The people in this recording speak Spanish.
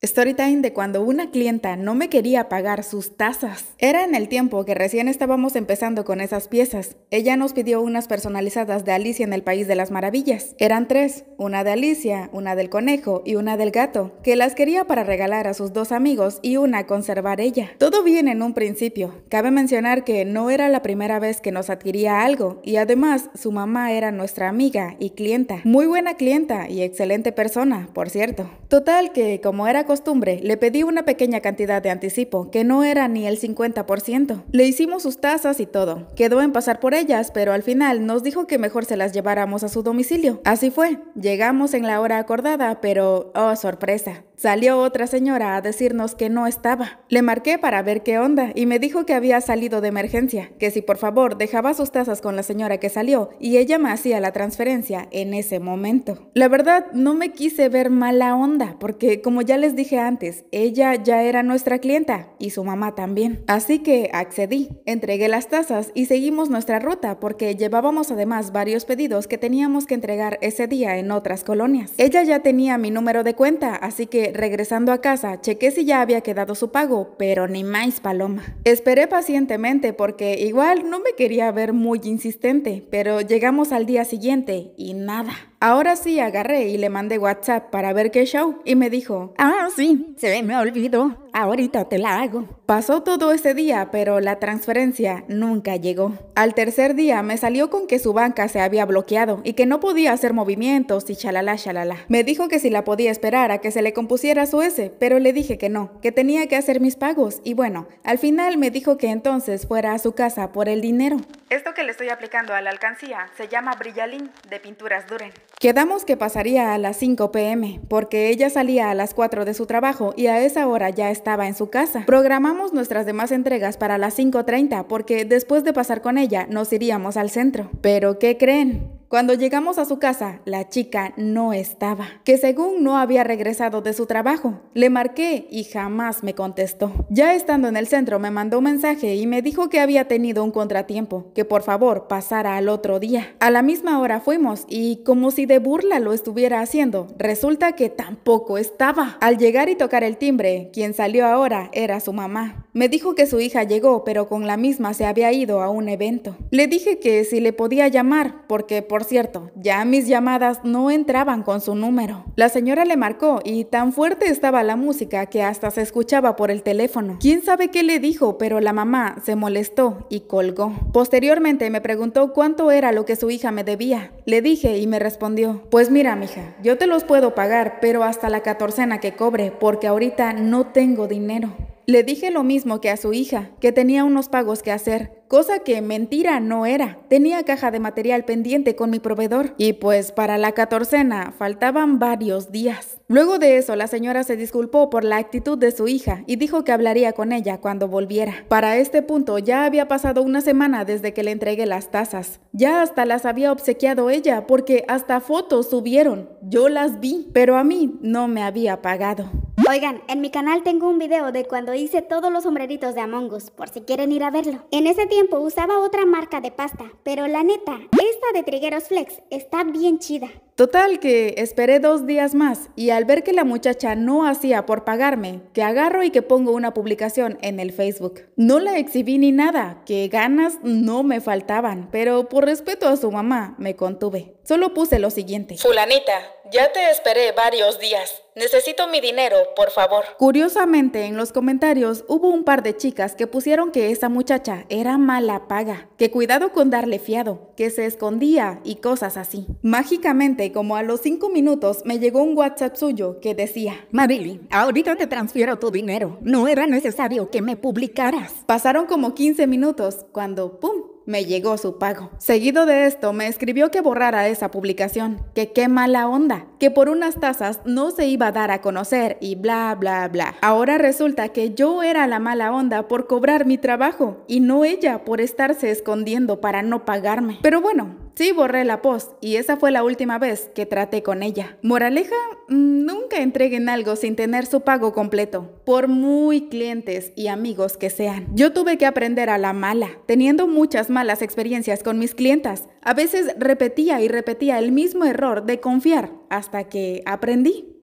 Storytime de cuando una clienta no me quería pagar sus tasas. Era en el tiempo que recién estábamos empezando con esas piezas. Ella nos pidió unas personalizadas de Alicia en el País de las Maravillas. Eran tres, una de Alicia, una del conejo y una del gato, que las quería para regalar a sus dos amigos y una conservar ella. Todo bien en un principio. Cabe mencionar que no era la primera vez que nos adquiría algo y además su mamá era nuestra amiga y clienta. Muy buena clienta y excelente persona, por cierto. Total que como era costumbre, le pedí una pequeña cantidad de anticipo, que no era ni el 50%. Le hicimos sus tazas y todo. Quedó en pasar por ellas, pero al final nos dijo que mejor se las lleváramos a su domicilio. Así fue. Llegamos en la hora acordada, pero, oh, sorpresa. Salió otra señora a decirnos que no estaba. Le marqué para ver qué onda y me dijo que había salido de emergencia, que si por favor dejaba sus tazas con la señora que salió y ella me hacía la transferencia en ese momento. La verdad, no me quise ver mala onda porque como ya les dije antes, ella ya era nuestra clienta y su mamá también. Así que accedí, entregué las tazas y seguimos nuestra ruta porque llevábamos además varios pedidos que teníamos que entregar ese día en otras colonias. Ella ya tenía mi número de cuenta, así que regresando a casa chequé si ya había quedado su pago, pero ni más paloma. Esperé pacientemente porque igual no me quería ver muy insistente, pero llegamos al día siguiente y nada. Ahora sí agarré y le mandé WhatsApp para ver qué show y me dijo, ah, sí, se me olvidó ahorita te la hago. Pasó todo ese día, pero la transferencia nunca llegó. Al tercer día me salió con que su banca se había bloqueado y que no podía hacer movimientos y chalala, chalala. Me dijo que si la podía esperar a que se le compusiera su S, pero le dije que no, que tenía que hacer mis pagos y bueno, al final me dijo que entonces fuera a su casa por el dinero. Esto que le estoy aplicando a la alcancía se llama Brillalín de Pinturas Duren. Quedamos que pasaría a las 5 pm, porque ella salía a las 4 de su trabajo y a esa hora ya estaba estaba en su casa. Programamos nuestras demás entregas para las 5.30 porque después de pasar con ella nos iríamos al centro. Pero ¿qué creen? Cuando llegamos a su casa, la chica no estaba, que según no había regresado de su trabajo. Le marqué y jamás me contestó. Ya estando en el centro me mandó un mensaje y me dijo que había tenido un contratiempo, que por favor pasara al otro día. A la misma hora fuimos y como si de burla lo estuviera haciendo, resulta que tampoco estaba. Al llegar y tocar el timbre, quien salió ahora era su mamá. Me dijo que su hija llegó, pero con la misma se había ido a un evento. Le dije que si le podía llamar, porque por cierto, ya mis llamadas no entraban con su número. La señora le marcó y tan fuerte estaba la música que hasta se escuchaba por el teléfono. ¿Quién sabe qué le dijo? Pero la mamá se molestó y colgó. Posteriormente me preguntó cuánto era lo que su hija me debía. Le dije y me respondió, pues mira, mija, yo te los puedo pagar, pero hasta la catorcena que cobre, porque ahorita no tengo dinero. Le dije lo mismo que a su hija, que tenía unos pagos que hacer, cosa que mentira no era. Tenía caja de material pendiente con mi proveedor y pues para la catorcena faltaban varios días. Luego de eso, la señora se disculpó por la actitud de su hija y dijo que hablaría con ella cuando volviera. Para este punto ya había pasado una semana desde que le entregué las tazas. Ya hasta las había obsequiado ella porque hasta fotos subieron. Yo las vi, pero a mí no me había pagado. Oigan, en mi canal tengo un video de cuando hice todos los sombreritos de Among Us, por si quieren ir a verlo. En ese tiempo usaba otra marca de pasta, pero la neta, esta de Trigueros Flex está bien chida. Total que esperé dos días más y al ver que la muchacha no hacía por pagarme, que agarro y que pongo una publicación en el Facebook. No la exhibí ni nada, que ganas no me faltaban, pero por respeto a su mamá me contuve. Solo puse lo siguiente. Fulanita, ya te esperé varios días. Necesito mi dinero, por favor. Curiosamente, en los comentarios hubo un par de chicas que pusieron que esa muchacha era mala paga, que cuidado con darle fiado, que se escondía y cosas así. Mágicamente como a los cinco minutos, me llegó un WhatsApp suyo que decía: Marilyn ahorita te transfiero tu dinero. No era necesario que me publicaras. Pasaron como 15 minutos cuando ¡pum! me llegó su pago. Seguido de esto, me escribió que borrara esa publicación, que qué mala onda, que por unas tasas no se iba a dar a conocer y bla, bla, bla. Ahora resulta que yo era la mala onda por cobrar mi trabajo y no ella por estarse escondiendo para no pagarme. Pero bueno, Sí, borré la post y esa fue la última vez que traté con ella. Moraleja, mm, nunca entreguen algo sin tener su pago completo, por muy clientes y amigos que sean. Yo tuve que aprender a la mala, teniendo muchas malas experiencias con mis clientas. A veces repetía y repetía el mismo error de confiar hasta que aprendí.